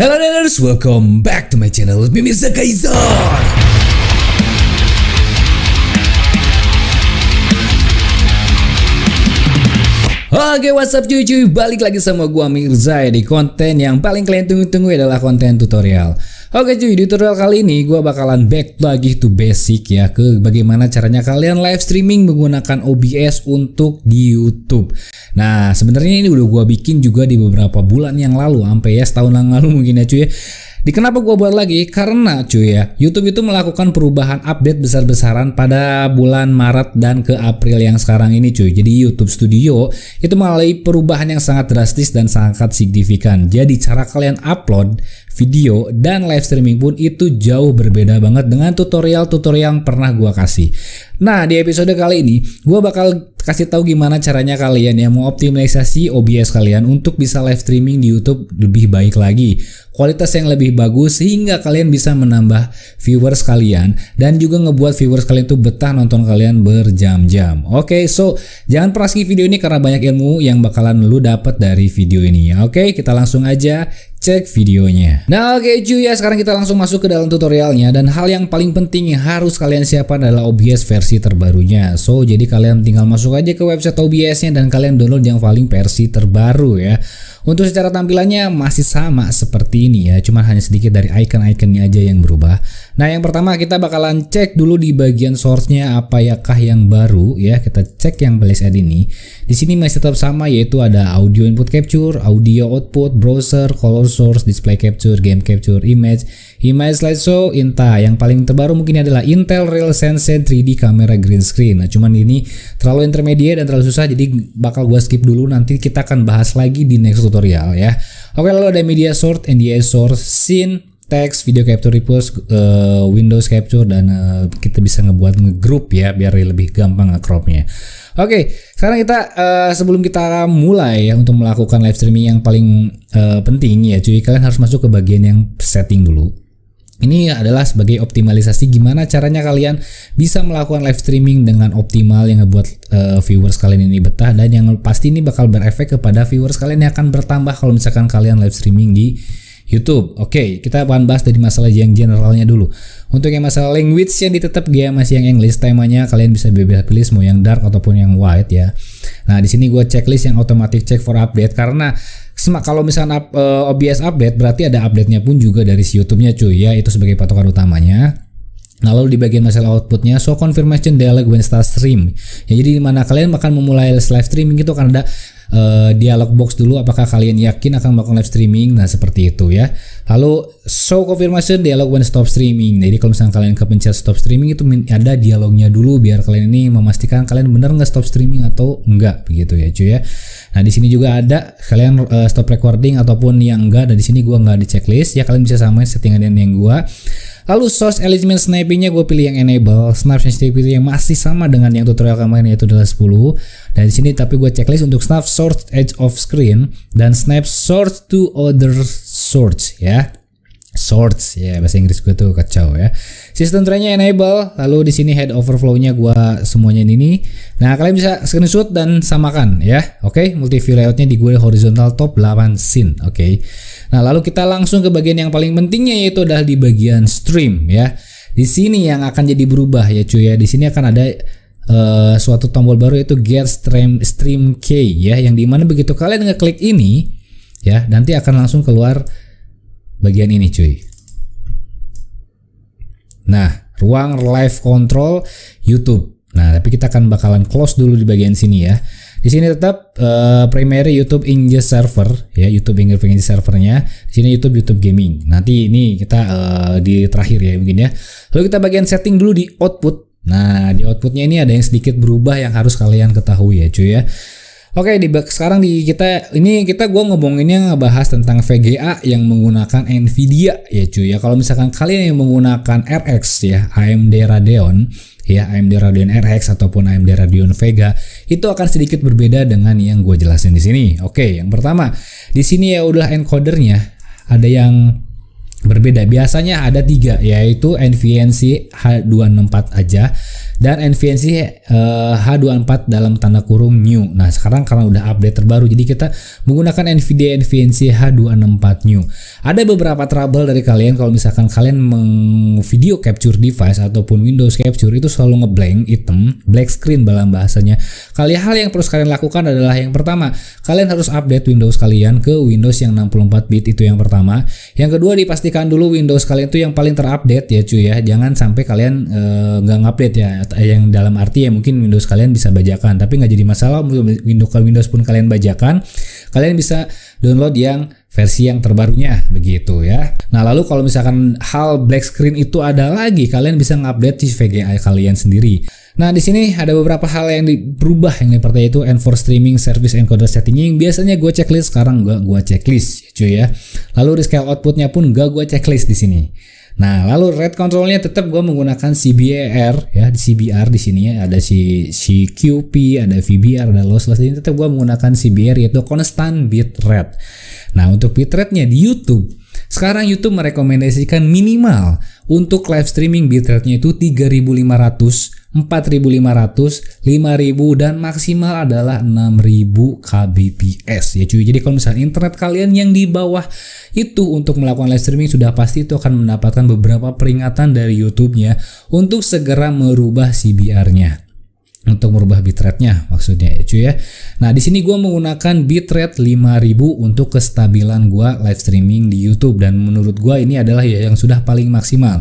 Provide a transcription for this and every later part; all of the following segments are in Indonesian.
Hello Niners, welcome back to my channel with me Oke okay, what's up cuy cuy, balik lagi sama gua Mirza ya, di konten yang paling kalian tunggu-tunggu adalah konten tutorial Oke cuy, di tutorial kali ini gue bakalan back lagi to basic ya ke bagaimana caranya kalian live streaming menggunakan OBS untuk di YouTube. Nah, sebenarnya ini udah gue bikin juga di beberapa bulan yang lalu, sampai ya setahun yang lalu mungkin ya cuy ya. Di kenapa gue buat lagi? Karena cuy ya, YouTube itu melakukan perubahan update besar-besaran pada bulan Maret dan ke April yang sekarang ini cuy. Jadi YouTube Studio itu melalui perubahan yang sangat drastis dan sangat signifikan. Jadi cara kalian upload video dan live streaming pun itu jauh berbeda banget dengan tutorial-tutorial yang pernah gua kasih. Nah, di episode kali ini gua bakal kasih tahu gimana caranya kalian yang mau optimalisasi OBS kalian untuk bisa live streaming di YouTube lebih baik lagi, kualitas yang lebih bagus sehingga kalian bisa menambah viewers kalian dan juga ngebuat viewers kalian itu betah nonton kalian berjam-jam. Oke, okay, so jangan pernah skip video ini karena banyak ilmu yang bakalan lu dapat dari video ini. Oke, okay, kita langsung aja cek videonya. Nah oke okay, cuy ya sekarang kita langsung masuk ke dalam tutorialnya dan hal yang paling penting yang harus kalian siapkan adalah OBS versi terbarunya. So jadi kalian tinggal masuk aja ke website OBS-nya dan kalian download yang paling versi terbaru ya. Untuk secara tampilannya masih sama seperti ini ya, cuma hanya sedikit dari icon-iconnya aja yang berubah. Nah yang pertama kita bakalan cek dulu di bagian source-nya apa yakah yang baru ya kita cek yang Blaze Ad ini. Di sini masih tetap sama yaitu ada audio input capture, audio output, browser, color source, display capture, game capture, image, image slideshow, inta. Yang paling terbaru mungkin adalah Intel RealSense 3D kamera green screen. Nah cuman ini terlalu intermediate dan terlalu susah jadi bakal gua skip dulu nanti kita akan bahas lagi di next tutorial ya. Oke lalu ada media source, NDA source, scene, teks, video capture repost uh, Windows capture dan uh, kita bisa ngebuat ngegroup ya biar lebih gampang ngecropnya. Oke, sekarang kita uh, sebelum kita mulai ya untuk melakukan live streaming yang paling uh, penting ya cuy, kalian harus masuk ke bagian yang setting dulu. Ini adalah sebagai optimalisasi gimana caranya kalian bisa melakukan live streaming dengan optimal yang ngebuat uh, viewers kalian ini betah dan yang pasti ini bakal berefek kepada viewers kalian yang akan bertambah kalau misalkan kalian live streaming di YouTube. Oke, okay, kita akan bahas dari masalah yang generalnya dulu. Untuk yang masalah language yang ditetap dia masih yang English temanya kalian bisa bebas pilih mau yang dark ataupun yang white ya. Nah, di sini gua checklist yang automatic check for update karena semak kalau misalnya up, uh, OBS update berarti ada update-nya pun juga dari si YouTube-nya cuy ya. Itu sebagai patokan utamanya. Nah, lalu di bagian masalah outputnya, show confirmation dialog when start stream. Ya, jadi di mana kalian akan memulai live streaming itu akan ada uh, dialog box dulu apakah kalian yakin akan melakukan live streaming. Nah, seperti itu ya. Lalu show confirmation dialog when stop streaming. Jadi nah, kalau misalnya kalian kepencet stop streaming itu ada dialognya dulu biar kalian ini memastikan kalian benar nggak stop streaming atau enggak begitu ya, cuy ya. Nah, di sini juga ada kalian uh, stop recording ataupun yang enggak dan di sini gua nggak ada checklist. Ya kalian bisa samain settingan yang gua. Lalu source alignment snappingnya gue pilih yang enable, snap sensitivity yang masih sama dengan yang tutorial kemarin yaitu adalah 10. Dan di sini tapi gue checklist untuk snap source edge of screen dan snap source to other source ya. Source ya yeah, bahasa Inggris gue tuh kacau ya. Sistem trennya enable, lalu di sini head overflow-nya gue semuanya ini. Nah, kalian bisa screenshot dan samakan ya. Oke, okay? multi view layout-nya di gue horizontal top 8 scene, oke. Okay? Nah, lalu kita langsung ke bagian yang paling pentingnya yaitu adalah di bagian stream ya. Di sini yang akan jadi berubah ya cuy ya. Di sini akan ada uh, suatu tombol baru yaitu get stream stream key ya yang dimana begitu kalian ngeklik ini ya nanti akan langsung keluar bagian ini cuy. Nah, ruang live control YouTube. Nah, tapi kita akan bakalan close dulu di bagian sini ya. Di sini tetap uh, primary YouTube English server ya, YouTube English servernya. Di sini YouTube YouTube Gaming. Nanti ini kita uh, di terakhir ya mungkin ya. Lalu kita bagian setting dulu di output. Nah, di outputnya ini ada yang sedikit berubah yang harus kalian ketahui ya cuy ya. Oke, di sekarang di kita ini kita gue ngomonginnya ngebahas tentang VGA yang menggunakan Nvidia ya cuy ya. Kalau misalkan kalian yang menggunakan RX ya, AMD Radeon ya AMD Radeon RX ataupun AMD Radeon Vega itu akan sedikit berbeda dengan yang gue jelasin di sini. Oke, yang pertama di sini ya udah encodernya ada yang berbeda. Biasanya ada tiga yaitu NVENC H264 aja dan NVNC uh, eh, h 24 dalam tanda kurung new. Nah, sekarang karena udah update terbaru jadi kita menggunakan NVIDIA NVNC H264 new. Ada beberapa trouble dari kalian kalau misalkan kalian video capture device ataupun Windows capture itu selalu ngeblank item, black screen dalam bahasanya. Kali hal yang perlu kalian lakukan adalah yang pertama, kalian harus update Windows kalian ke Windows yang 64 bit itu yang pertama. Yang kedua dipastikan dulu Windows kalian itu yang paling terupdate ya cuy ya. Jangan sampai kalian eh, nggak uh, ngupdate ya Eh, yang dalam arti ya mungkin Windows kalian bisa bajakan tapi nggak jadi masalah Windows Windows pun kalian bajakan kalian bisa download yang versi yang terbarunya begitu ya. Nah lalu kalau misalkan hal black screen itu ada lagi, kalian bisa ngupdate di VGA kalian sendiri. Nah di sini ada beberapa hal yang di, berubah yang seperti itu and for streaming service encoder settingnya yang biasanya gue checklist sekarang gak gue checklist cuy ya. Lalu rescale outputnya pun gak gue checklist di sini. Nah, lalu rate controlnya tetap gue menggunakan CBR ya, CBR di sini ya, ada si CQP, ada VBR, ada lossless. Ini tetap gue menggunakan CBR yaitu constant bit rate. Nah, untuk bit rate-nya di YouTube sekarang YouTube merekomendasikan minimal untuk live streaming bitrate-nya itu 3500, 4500, 5000 dan maksimal adalah 6000 kbps ya cuy. Jadi kalau misalnya internet kalian yang di bawah itu untuk melakukan live streaming sudah pasti itu akan mendapatkan beberapa peringatan dari YouTube-nya untuk segera merubah CBR-nya untuk merubah bitrate-nya maksudnya ya cuy ya. Nah, di sini gua menggunakan bitrate 5000 untuk kestabilan gua live streaming di YouTube dan menurut gua ini adalah ya yang sudah paling maksimal.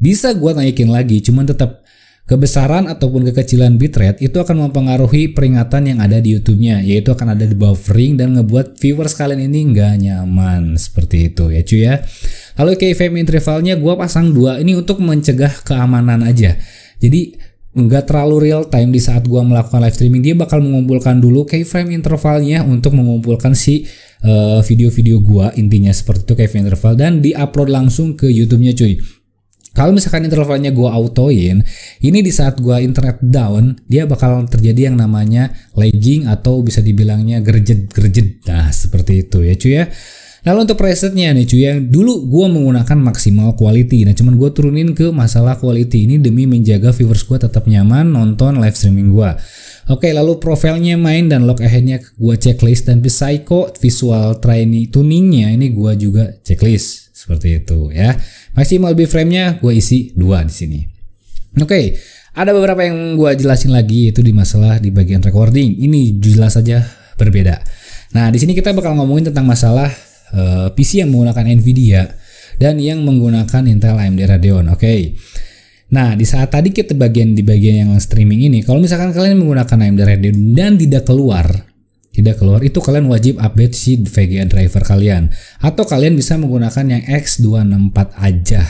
Bisa gua naikin lagi cuman tetap kebesaran ataupun kekecilan bitrate itu akan mempengaruhi peringatan yang ada di YouTube-nya yaitu akan ada di buffering dan ngebuat viewers kalian ini nggak nyaman seperti itu ya cuy ya. Lalu interval intervalnya gua pasang dua ini untuk mencegah keamanan aja. Jadi nggak terlalu real time di saat gua melakukan live streaming dia bakal mengumpulkan dulu keyframe intervalnya untuk mengumpulkan si eh, video-video uh, gua intinya seperti itu keyframe interval dan di upload langsung ke YouTube-nya cuy kalau misalkan intervalnya gue autoin, ini di saat gua internet down, dia bakal terjadi yang namanya lagging atau bisa dibilangnya gerjet-gerjet. Nah, seperti itu ya cuy ya. Nah, lalu untuk presetnya nih cuy yang dulu gue menggunakan maksimal quality. Nah cuman gue turunin ke masalah quality ini demi menjaga viewers gue tetap nyaman nonton live streaming gue. Oke lalu profilnya main dan log nya gue checklist dan psycho visual training tuningnya ini gue juga checklist seperti itu ya. Maksimal frame nya gue isi dua di sini. Oke, ada beberapa yang gue jelasin lagi itu di masalah di bagian recording. Ini jelas saja berbeda. Nah, di sini kita bakal ngomongin tentang masalah Eh, PC yang menggunakan Nvidia dan yang menggunakan Intel AMD Radeon. Oke. Okay. Nah, di saat tadi kita bagian di bagian yang streaming ini, kalau misalkan kalian menggunakan AMD Radeon dan tidak keluar tidak keluar itu kalian wajib update si VGA driver kalian atau kalian bisa menggunakan yang X264 aja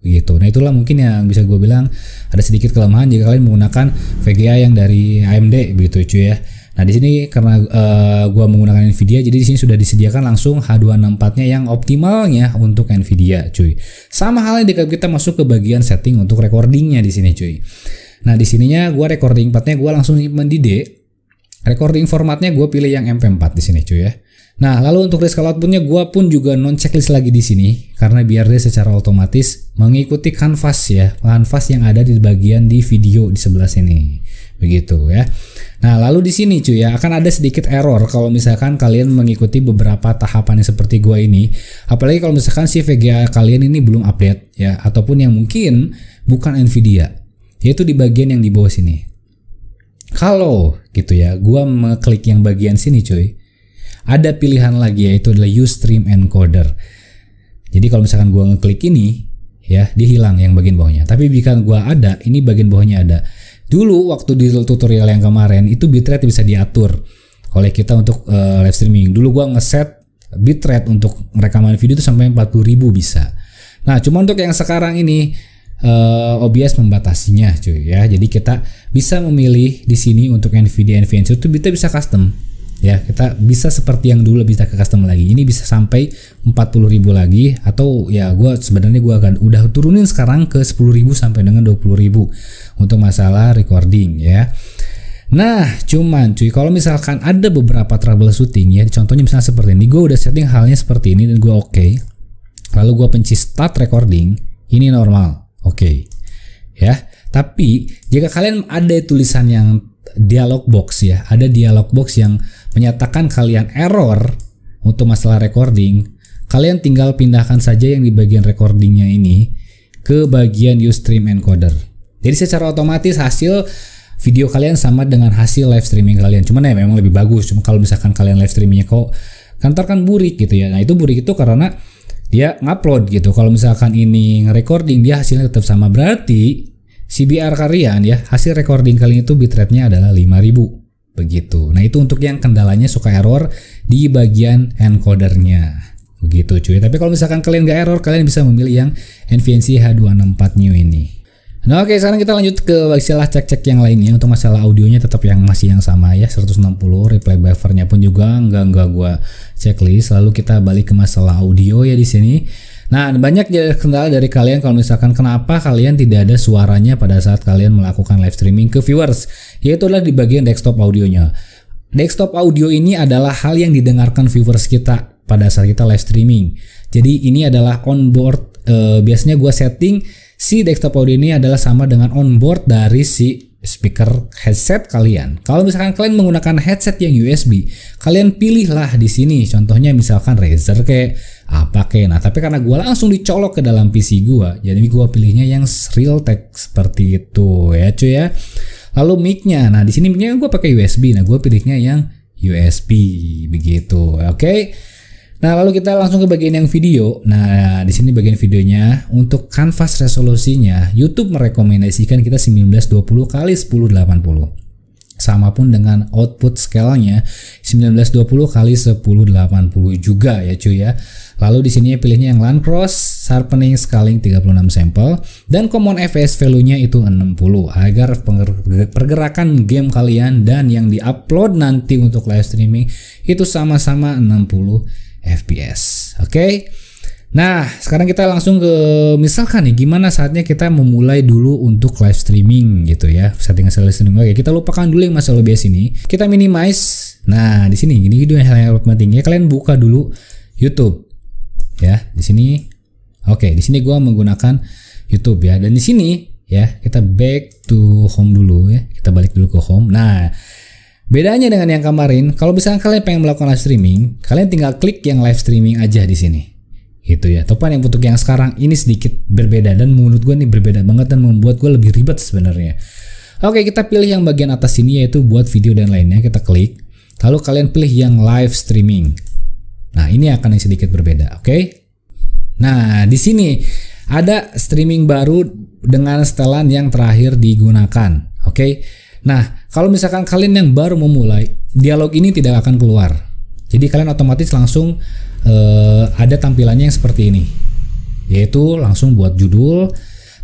gitu. Nah itulah mungkin yang bisa gue bilang ada sedikit kelemahan jika kalian menggunakan VGA yang dari AMD begitu cuy ya. Nah di sini karena uh, gua menggunakan Nvidia, jadi di sini sudah disediakan langsung H264-nya yang optimalnya untuk Nvidia, cuy. Sama halnya jika kita masuk ke bagian setting untuk recordingnya di sini, cuy. Nah di sininya gua recording partnya gua langsung simpen D. Recording formatnya gue pilih yang MP4 di sini, cuy ya. Nah, lalu untuk risk outputnya gue pun juga non checklist lagi di sini karena biar dia secara otomatis mengikuti kanvas ya, kanvas yang ada di bagian di video di sebelah sini begitu ya. Nah, lalu di sini cuy ya akan ada sedikit error kalau misalkan kalian mengikuti beberapa tahapan yang seperti gua ini, apalagi kalau misalkan si VGA kalian ini belum update ya ataupun yang mungkin bukan Nvidia, yaitu di bagian yang di bawah sini. Kalau gitu ya, gua mengklik yang bagian sini cuy. Ada pilihan lagi yaitu adalah use stream encoder. Jadi kalau misalkan gua ngeklik ini ya, dihilang yang bagian bawahnya. Tapi jika gua ada, ini bagian bawahnya ada. Dulu waktu di tutorial yang kemarin itu bitrate bisa diatur oleh kita untuk uh, live streaming. Dulu gua ngeset bitrate untuk rekaman video itu sampai ribu bisa. Nah, cuma untuk yang sekarang ini uh, eh, OBS membatasinya cuy ya. Jadi kita bisa memilih di sini untuk NVIDIA NVENC itu kita bisa custom ya kita bisa seperti yang dulu bisa ke custom lagi ini bisa sampai 40.000 lagi atau ya gue sebenarnya gue akan udah turunin sekarang ke 10.000 sampai dengan 20.000 untuk masalah recording ya Nah, cuman cuy, kalau misalkan ada beberapa trouble shooting ya, contohnya misalnya seperti ini, gue udah setting halnya seperti ini dan gue oke. Okay. Lalu gue pencet start recording, ini normal, oke. Okay. Ya, tapi jika kalian ada tulisan yang dialog box ya. Ada dialog box yang menyatakan kalian error untuk masalah recording. Kalian tinggal pindahkan saja yang di bagian recordingnya ini ke bagian use stream encoder. Jadi secara otomatis hasil video kalian sama dengan hasil live streaming kalian. Cuman ya memang lebih bagus. Cuma kalau misalkan kalian live streamingnya kok kantor kan burik gitu ya. Nah itu burik itu karena dia ngupload gitu. Kalau misalkan ini recording dia hasilnya tetap sama berarti CBR karyaan ya, hasil recording kali itu bitrate-nya adalah 5000. Begitu. Nah, itu untuk yang kendalanya suka error di bagian encodernya. Begitu cuy. Tapi kalau misalkan kalian nggak error, kalian bisa memilih yang NVENC H264 New ini. Nah oke sekarang kita lanjut ke masalah cek-cek yang lainnya Untuk masalah audionya tetap yang masih yang sama ya 160 replay buffernya pun juga nggak nggak gua checklist Lalu kita balik ke masalah audio ya di sini Nah banyak ya kendala dari kalian kalau misalkan kenapa kalian tidak ada suaranya pada saat kalian melakukan live streaming ke viewers Yaitu adalah di bagian desktop audionya Desktop audio ini adalah hal yang didengarkan viewers kita pada saat kita live streaming Jadi ini adalah onboard eh, biasanya gua setting si desktop audio ini adalah sama dengan onboard dari si speaker headset kalian. Kalau misalkan kalian menggunakan headset yang USB, kalian pilihlah di sini. Contohnya misalkan Razer kayak apa kayak. Nah, tapi karena gue langsung dicolok ke dalam PC gue, jadi gue pilihnya yang Realtek seperti itu ya cuy ya. Lalu mic-nya, nah di sini mic-nya gue pakai USB, nah gue pilihnya yang USB begitu. Oke. Okay? Nah, lalu kita langsung ke bagian yang video. Nah, di sini bagian videonya untuk kanvas resolusinya, YouTube merekomendasikan kita 1920 kali 1080. Sama pun dengan output scale-nya 1920 kali 1080 juga ya cuy ya. Lalu di sini pilihnya yang land cross, sharpening scaling 36 sampel dan common fps value-nya itu 60 agar pergerakan game kalian dan yang di upload nanti untuk live streaming itu sama-sama 60 FPS. Oke. Okay? Nah, sekarang kita langsung ke misalkan nih gimana saatnya kita memulai dulu untuk live streaming gitu ya. Settingan live streaming. Oke, kita lupakan dulu yang masalah OBS ini. Kita minimize. Nah, di sini gini yang sangat penting ya. kalian buka dulu YouTube. Ya, di sini oke, okay, di sini gua menggunakan YouTube ya. Dan di sini ya, kita back to home dulu ya. Kita balik dulu ke home. Nah, Bedanya dengan yang kemarin, kalau misalnya kalian pengen melakukan live streaming, kalian tinggal klik yang live streaming aja di sini. Gitu ya. Topan yang untuk yang sekarang ini sedikit berbeda dan menurut gue ini berbeda banget dan membuat gue lebih ribet sebenarnya. Oke, kita pilih yang bagian atas ini yaitu buat video dan lainnya, kita klik. Lalu kalian pilih yang live streaming. Nah, ini akan yang sedikit berbeda, oke? Okay? Nah, di sini ada streaming baru dengan setelan yang terakhir digunakan, oke? Okay? Nah, kalau misalkan kalian yang baru memulai, dialog ini tidak akan keluar. Jadi kalian otomatis langsung eh, ada tampilannya yang seperti ini. Yaitu langsung buat judul,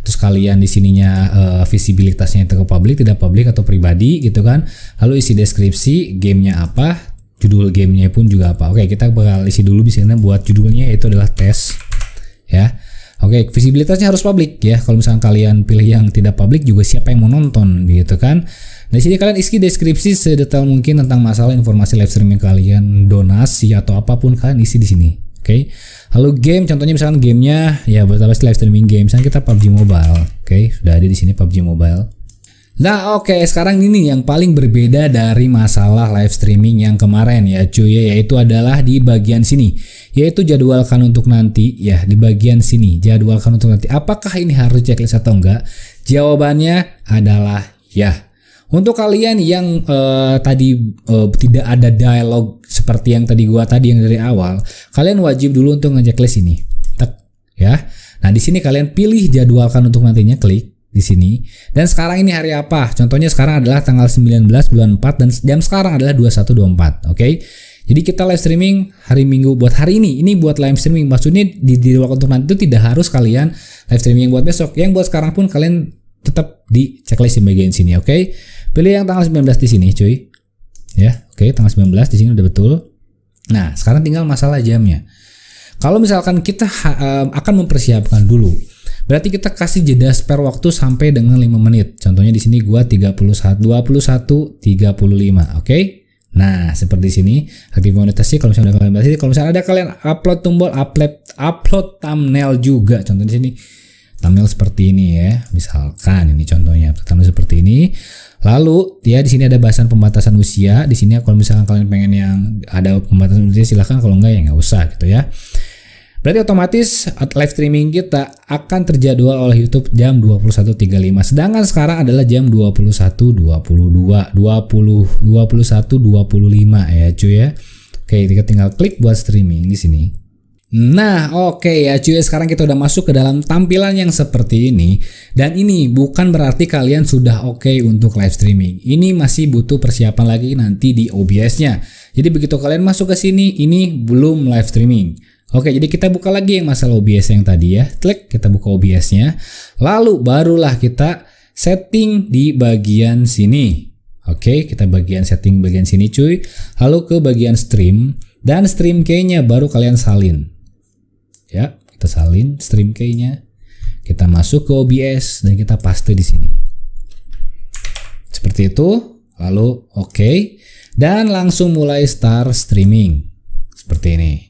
terus kalian di sininya uh, visibilitasnya itu ke publik tidak publik atau pribadi gitu kan lalu isi deskripsi gamenya apa judul gamenya pun juga apa oke kita bakal isi dulu misalnya buat judulnya itu adalah tes ya Oke, okay, visibilitasnya harus publik ya. Kalau misalnya kalian pilih yang tidak publik juga siapa yang mau nonton gitu kan. Nah, sini kalian isi deskripsi sedetail mungkin tentang masalah informasi live streaming kalian, donasi atau apapun kalian isi di sini. Oke. Okay? Lalu game contohnya misalkan gamenya ya buat live streaming game. yang kita PUBG Mobile. Oke, okay? sudah ada di sini PUBG Mobile. Nah oke okay, sekarang ini yang paling berbeda dari masalah live streaming yang kemarin ya cuy ya, yaitu adalah di bagian sini yaitu jadwalkan untuk nanti ya di bagian sini jadwalkan untuk nanti apakah ini harus checklist atau enggak jawabannya adalah ya untuk kalian yang uh, tadi uh, tidak ada dialog seperti yang tadi gua tadi yang dari awal kalian wajib dulu untuk ngecek ini Tek, ya nah di sini kalian pilih jadwalkan untuk nantinya klik di sini. Dan sekarang ini hari apa? Contohnya sekarang adalah tanggal 19 bulan 4 dan jam sekarang adalah 2124, oke? Okay? Jadi kita live streaming hari Minggu buat hari ini. Ini buat live streaming maksudnya di di waktu untuk nanti itu tidak harus kalian live streaming buat besok. Yang buat sekarang pun kalian tetap di checklist di bagian sini, oke? Okay? Pilih yang tanggal 19 di sini, cuy. Ya, oke, okay, tanggal 19 di sini udah betul. Nah, sekarang tinggal masalah jamnya. Kalau misalkan kita um, akan mempersiapkan dulu Berarti kita kasih jeda spare waktu sampai dengan 5 menit. Contohnya di sini gua 31 21 35, oke? Okay? Nah, seperti sini aktif monetasi kalau misalnya kalian berhasil, kalau misalnya ada kalian upload tombol upload upload thumbnail juga. Contohnya di sini thumbnail seperti ini ya. Misalkan ini contohnya thumbnail seperti ini. Lalu ya di sini ada bahasan pembatasan usia. Di sini kalau misalnya kalian pengen yang ada pembatasan usia silahkan kalau enggak ya enggak usah gitu ya. Berarti otomatis live streaming kita akan terjadwal oleh YouTube jam 21.35. Sedangkan sekarang adalah jam 21.22, 20, 21.25 ya cuy ya. Oke, kita tinggal klik buat streaming di sini. Nah, oke okay ya cuy, ya. sekarang kita udah masuk ke dalam tampilan yang seperti ini. Dan ini bukan berarti kalian sudah oke okay untuk live streaming. Ini masih butuh persiapan lagi nanti di OBS-nya. Jadi begitu kalian masuk ke sini, ini belum live streaming. Oke, jadi kita buka lagi yang masalah OBS yang tadi ya. Klik, kita buka OBS-nya. Lalu barulah kita setting di bagian sini. Oke, kita bagian setting bagian sini cuy. Lalu ke bagian stream dan stream key-nya baru kalian salin. Ya, kita salin stream key-nya. Kita masuk ke OBS dan kita paste di sini. Seperti itu. Lalu oke okay. dan langsung mulai start streaming. Seperti ini.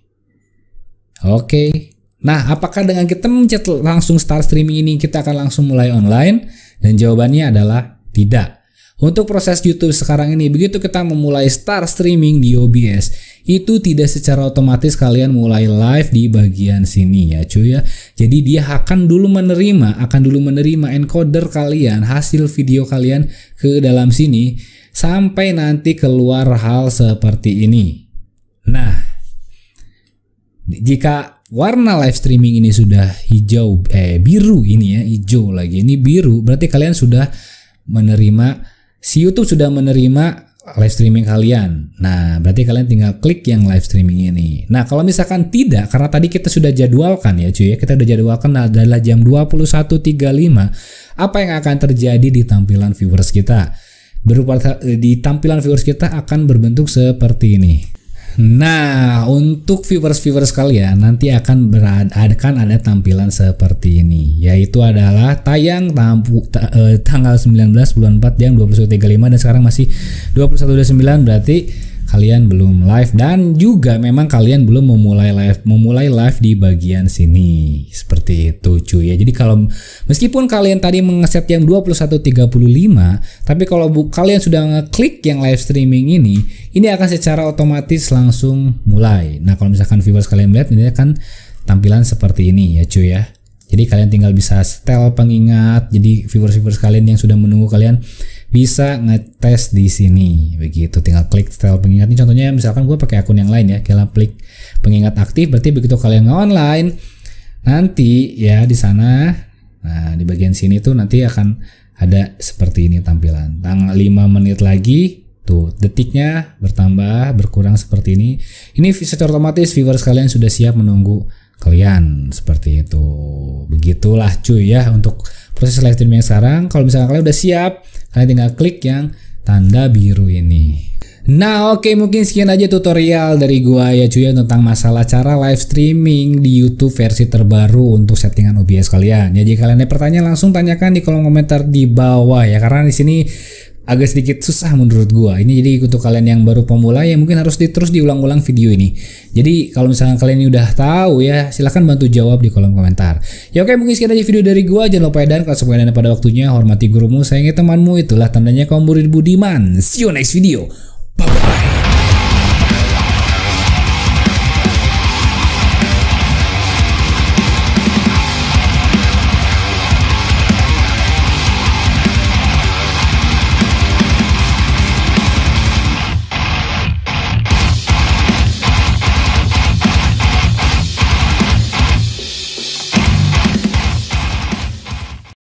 Oke. Nah, apakah dengan kita mencet langsung start streaming ini kita akan langsung mulai online? Dan jawabannya adalah tidak. Untuk proses YouTube sekarang ini, begitu kita memulai start streaming di OBS, itu tidak secara otomatis kalian mulai live di bagian sini ya cuy ya. Jadi dia akan dulu menerima, akan dulu menerima encoder kalian, hasil video kalian ke dalam sini sampai nanti keluar hal seperti ini. Nah, jika warna live streaming ini sudah hijau eh biru ini ya hijau lagi ini biru berarti kalian sudah menerima si YouTube sudah menerima live streaming kalian. Nah, berarti kalian tinggal klik yang live streaming ini. Nah, kalau misalkan tidak karena tadi kita sudah jadwalkan ya cuy, ya, kita sudah jadwalkan nah, adalah jam 21.35 apa yang akan terjadi di tampilan viewers kita? Berupa di tampilan viewers kita akan berbentuk seperti ini. Nah, untuk viewers-viewers kalian nanti akan berada akan ada tampilan seperti ini, yaitu adalah tayang tampu, ta, eh, tanggal 19 bulan 4 jam 21.35 dan sekarang masih 21.29 berarti kalian belum live dan juga memang kalian belum memulai live memulai live di bagian sini seperti itu cuy ya jadi kalau meskipun kalian tadi mengeset yang 21.35 tapi kalau kalian sudah ngeklik yang live streaming ini ini akan secara otomatis langsung mulai nah kalau misalkan viewers kalian lihat ini akan tampilan seperti ini ya cuy ya jadi kalian tinggal bisa setel pengingat jadi viewers-viewers kalian yang sudah menunggu kalian bisa ngetes di sini begitu tinggal klik style pengingat ini contohnya misalkan gue pakai akun yang lain ya kalian klik pengingat aktif berarti begitu kalian online nanti ya di sana nah di bagian sini tuh nanti akan ada seperti ini tampilan tanggal 5 menit lagi tuh detiknya bertambah berkurang seperti ini ini secara otomatis viewers kalian sudah siap menunggu kalian seperti itu begitulah cuy ya untuk proses live streaming sekarang kalau misalnya kalian udah siap Kalian tinggal klik yang tanda biru ini. Nah oke okay, mungkin sekian aja tutorial dari gua ya cuy ya tentang masalah cara live streaming di YouTube versi terbaru untuk settingan OBS kalian. Jadi kalian ada pertanyaan langsung tanyakan di kolom komentar di bawah ya karena di sini agak sedikit susah menurut gua. Ini jadi untuk kalian yang baru pemula ya mungkin harus di, terus diulang-ulang video ini. Jadi kalau misalnya kalian ini udah tahu ya silahkan bantu jawab di kolom komentar. Ya oke mungkin sekian aja video dari gua. Jangan lupa edan kalau semuanya dan pada waktunya hormati gurumu, sayangi temanmu itulah tandanya kaum murid budiman. See you next video. Bye bye.